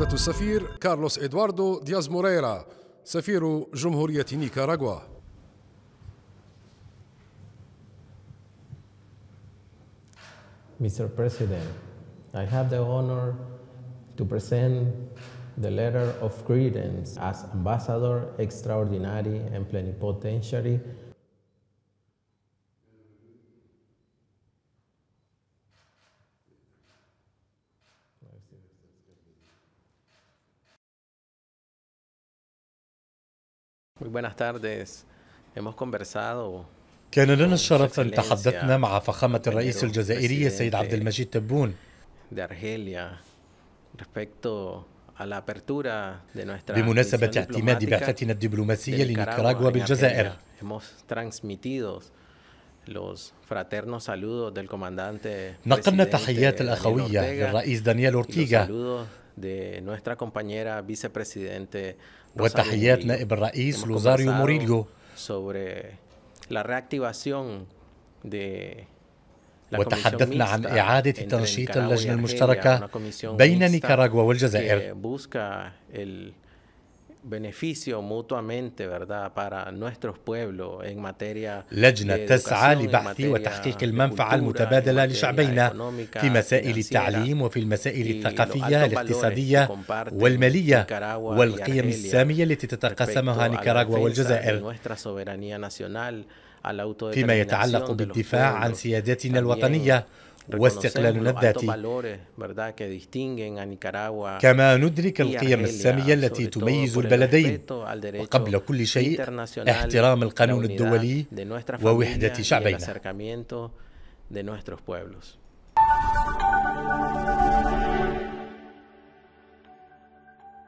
سعادة السفير كارلوس إدواردو دياز موريرا سفير جمهورية نيكاراغوا Mr. President, I have the honor to present the letter of credence as Ambassador Extraordinary and Plenipotentiary Muy buenas tardes. Hemos conversado كان لنا الشرف أن تحدثنا مع فخامة الرئيس الجزائري السيد عبد المجيد تبون بمناسبة اعتماد بعثتنا الدبلوماسية لنيكاراغوا بالجزائر نقلنا تحيات الأخوية للرئيس دانيال أورتيغا de nuestra compañera vicepresidente وتحيات نائب الرئيس لوزاريو موريليو sobre la reactivación de وتحدثنا عن إعادة تنشيط اللجنة المشتركة بين نيكاراغوا والجزائر beneficio mutuamente ¿verdad? para nuestros pueblos en materia لجنة تسعى لبحث وتحقيق المنفعة المتبادلة لشعبينا في مسائل التعليم وفي المسائل الثقافية الاقتصادية والمالية والقيم السامية التي تتقاسمها نيكاراغوا والجزائر فيما يتعلق بالدفاع عن سيادتنا الوطنية واستقلالنا الذاتي كما ندرك القيم السامية التي تميز البلدين وقبل كل شيء احترام القانون الدولي ووحدة شعبينا